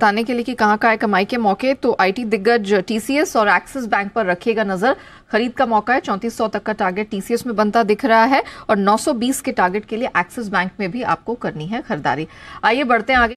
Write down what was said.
बताने के लिए कि कहां का है कमाई के मौके तो आईटी दिग्गज टीसीएस और एक्सिस बैंक पर रखिएगा नजर खरीद का मौका है चौंतीस सौ तक का टारगेट टीसीएस में बनता दिख रहा है और 920 के टारगेट के लिए एक्सिस बैंक में भी आपको करनी है खरीदारी आइए बढ़ते हैं आगे